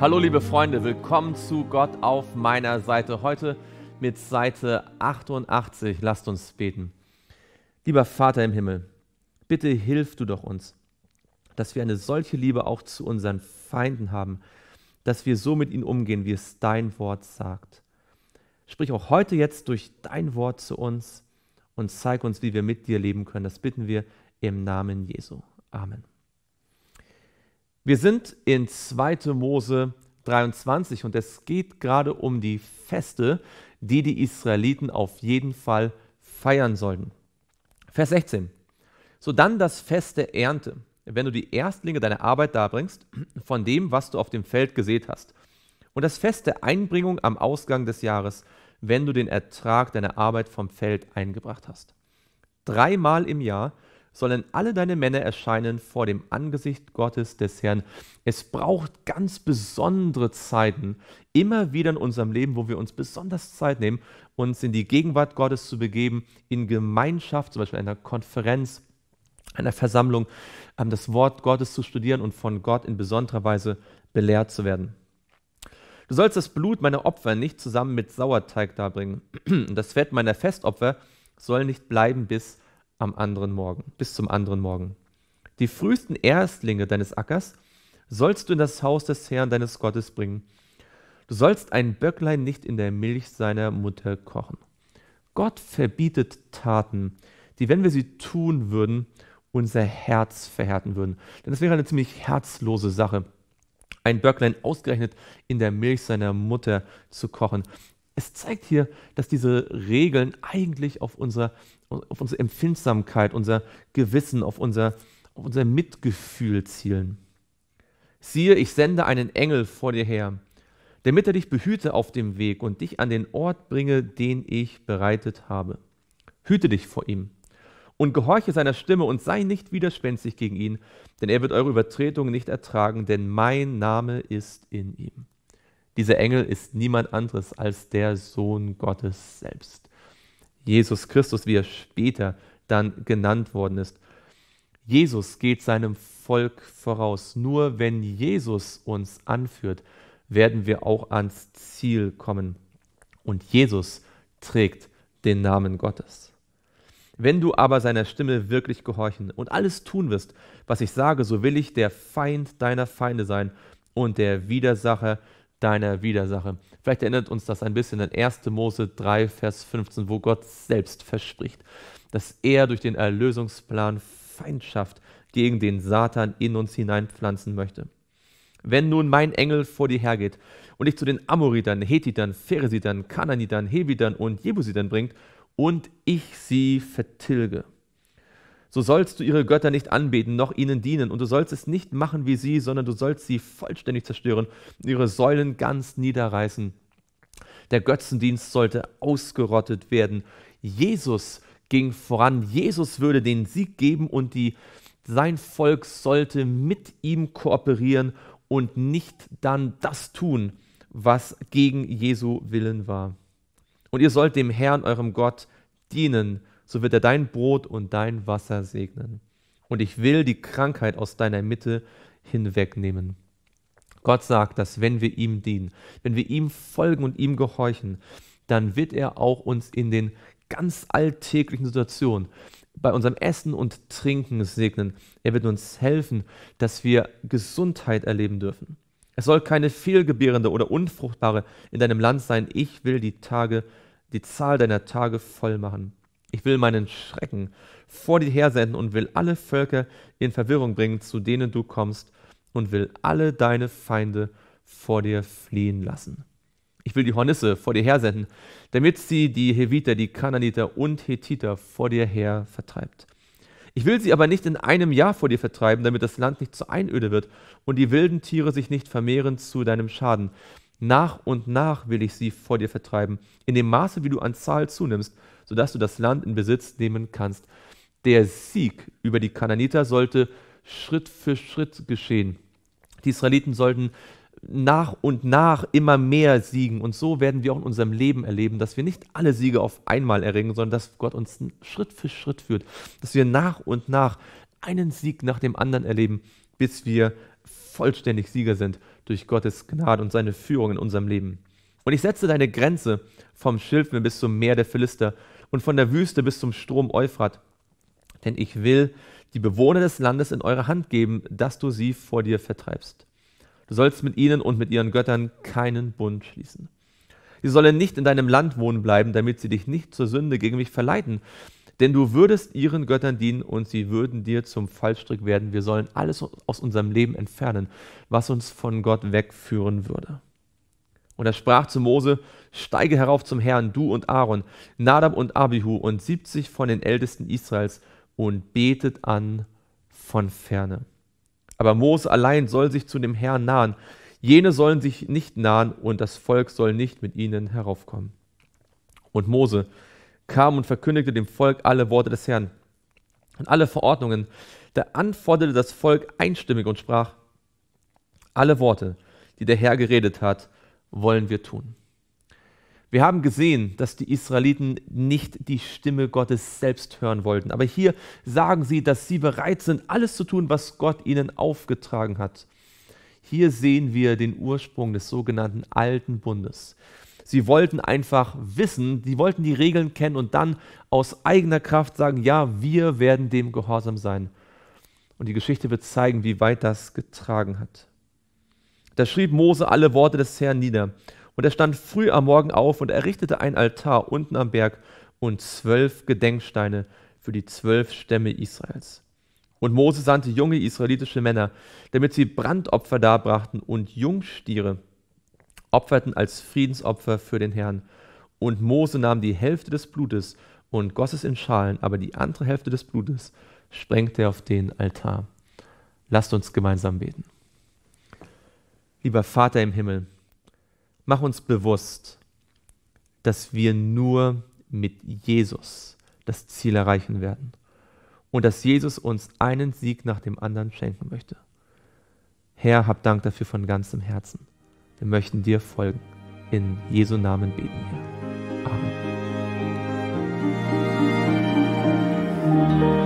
Hallo liebe Freunde, willkommen zu Gott auf meiner Seite. Heute mit Seite 88. Lasst uns beten. Lieber Vater im Himmel, bitte hilf du doch uns, dass wir eine solche Liebe auch zu unseren Feinden haben, dass wir so mit ihnen umgehen, wie es dein Wort sagt. Sprich auch heute jetzt durch dein Wort zu uns und zeig uns, wie wir mit dir leben können. Das bitten wir im Namen Jesu. Amen. Wir sind in 2. Mose 23 und es geht gerade um die Feste, die die Israeliten auf jeden Fall feiern sollten. Vers 16. So dann das Fest der Ernte, wenn du die Erstlinge deiner Arbeit darbringst, von dem, was du auf dem Feld gesät hast. Und das Fest der Einbringung am Ausgang des Jahres, wenn du den Ertrag deiner Arbeit vom Feld eingebracht hast. Dreimal im Jahr sollen alle deine Männer erscheinen vor dem Angesicht Gottes des Herrn. Es braucht ganz besondere Zeiten, immer wieder in unserem Leben, wo wir uns besonders Zeit nehmen, uns in die Gegenwart Gottes zu begeben, in Gemeinschaft, zum Beispiel einer Konferenz, einer Versammlung, ähm, das Wort Gottes zu studieren und von Gott in besonderer Weise belehrt zu werden. Du sollst das Blut meiner Opfer nicht zusammen mit Sauerteig darbringen. das Fett meiner Festopfer soll nicht bleiben bis am anderen Morgen, bis zum anderen Morgen. Die frühesten Erstlinge deines Ackers sollst du in das Haus des Herrn deines Gottes bringen. Du sollst ein Böcklein nicht in der Milch seiner Mutter kochen. Gott verbietet Taten, die, wenn wir sie tun würden, unser Herz verhärten würden. Denn das wäre eine ziemlich herzlose Sache, ein Böcklein ausgerechnet in der Milch seiner Mutter zu kochen es zeigt hier, dass diese Regeln eigentlich auf, unser, auf unsere Empfindsamkeit, unser Gewissen, auf unser, auf unser Mitgefühl zielen. Siehe, ich sende einen Engel vor dir her, damit er dich behüte auf dem Weg und dich an den Ort bringe, den ich bereitet habe. Hüte dich vor ihm und gehorche seiner Stimme und sei nicht widerspenstig gegen ihn, denn er wird eure Übertretungen nicht ertragen, denn mein Name ist in ihm. Dieser Engel ist niemand anderes als der Sohn Gottes selbst. Jesus Christus, wie er später dann genannt worden ist. Jesus geht seinem Volk voraus. Nur wenn Jesus uns anführt, werden wir auch ans Ziel kommen. Und Jesus trägt den Namen Gottes. Wenn du aber seiner Stimme wirklich gehorchen und alles tun wirst, was ich sage, so will ich der Feind deiner Feinde sein und der Widersacher deiner deiner Widersache. Vielleicht erinnert uns das ein bisschen an 1. Mose 3, Vers 15, wo Gott selbst verspricht, dass er durch den Erlösungsplan Feindschaft gegen den Satan in uns hineinpflanzen möchte. Wenn nun mein Engel vor dir hergeht und dich zu den Amoritern, Hetitern, Pheresitern, Kananitern, Hevitern und Jebusitern bringt und ich sie vertilge, so sollst du ihre Götter nicht anbeten, noch ihnen dienen, und du sollst es nicht machen wie sie, sondern du sollst sie vollständig zerstören und ihre Säulen ganz niederreißen. Der Götzendienst sollte ausgerottet werden. Jesus ging voran, Jesus würde den Sieg geben und die, sein Volk sollte mit ihm kooperieren und nicht dann das tun, was gegen Jesu Willen war. Und ihr sollt dem Herrn, eurem Gott, dienen so wird er dein Brot und dein Wasser segnen. Und ich will die Krankheit aus deiner Mitte hinwegnehmen. Gott sagt, dass wenn wir ihm dienen, wenn wir ihm folgen und ihm gehorchen, dann wird er auch uns in den ganz alltäglichen Situationen bei unserem Essen und Trinken segnen. Er wird uns helfen, dass wir Gesundheit erleben dürfen. Es soll keine fehlgebärende oder unfruchtbare in deinem Land sein. Ich will die Tage, die Zahl deiner Tage voll machen. Ich will meinen Schrecken vor dir hersenden und will alle Völker in Verwirrung bringen, zu denen du kommst, und will alle deine Feinde vor dir fliehen lassen. Ich will die Hornisse vor dir hersenden, damit sie die Heviter, die Kananiter und Hethiter vor dir her vertreibt. Ich will sie aber nicht in einem Jahr vor dir vertreiben, damit das Land nicht zur Einöde wird und die wilden Tiere sich nicht vermehren zu deinem Schaden, nach und nach will ich sie vor dir vertreiben, in dem Maße, wie du an Zahl zunimmst, sodass du das Land in Besitz nehmen kannst. Der Sieg über die Kananiter sollte Schritt für Schritt geschehen. Die Israeliten sollten nach und nach immer mehr siegen. Und so werden wir auch in unserem Leben erleben, dass wir nicht alle Siege auf einmal erringen, sondern dass Gott uns Schritt für Schritt führt, dass wir nach und nach einen Sieg nach dem anderen erleben, bis wir vollständig Sieger sind durch Gottes Gnade und seine Führung in unserem Leben. Und ich setze deine Grenze vom Schilfmeer bis zum Meer der Philister und von der Wüste bis zum Strom Euphrat. Denn ich will die Bewohner des Landes in eure Hand geben, dass du sie vor dir vertreibst. Du sollst mit ihnen und mit ihren Göttern keinen Bund schließen. Sie sollen nicht in deinem Land wohnen bleiben, damit sie dich nicht zur Sünde gegen mich verleiten, denn du würdest ihren Göttern dienen und sie würden dir zum Fallstrick werden. Wir sollen alles aus unserem Leben entfernen, was uns von Gott wegführen würde. Und er sprach zu Mose, steige herauf zum Herrn, du und Aaron, Nadab und Abihu und 70 von den Ältesten Israels und betet an von ferne. Aber Mose allein soll sich zu dem Herrn nahen, jene sollen sich nicht nahen und das Volk soll nicht mit ihnen heraufkommen. Und Mose kam und verkündigte dem Volk alle Worte des Herrn und alle Verordnungen. Da antwortete das Volk einstimmig und sprach, alle Worte, die der Herr geredet hat, wollen wir tun. Wir haben gesehen, dass die Israeliten nicht die Stimme Gottes selbst hören wollten, aber hier sagen sie, dass sie bereit sind, alles zu tun, was Gott ihnen aufgetragen hat. Hier sehen wir den Ursprung des sogenannten alten Bundes. Sie wollten einfach wissen, sie wollten die Regeln kennen und dann aus eigener Kraft sagen, ja, wir werden dem gehorsam sein. Und die Geschichte wird zeigen, wie weit das getragen hat. Da schrieb Mose alle Worte des Herrn nieder. Und er stand früh am Morgen auf und errichtete ein Altar unten am Berg und zwölf Gedenksteine für die zwölf Stämme Israels. Und Mose sandte junge israelitische Männer, damit sie Brandopfer darbrachten und Jungstiere opferten als Friedensopfer für den Herrn. Und Mose nahm die Hälfte des Blutes und goss es in Schalen, aber die andere Hälfte des Blutes sprengte er auf den Altar. Lasst uns gemeinsam beten. Lieber Vater im Himmel, mach uns bewusst, dass wir nur mit Jesus das Ziel erreichen werden und dass Jesus uns einen Sieg nach dem anderen schenken möchte. Herr, hab Dank dafür von ganzem Herzen. Wir möchten dir folgen. In Jesu Namen beten wir. Amen.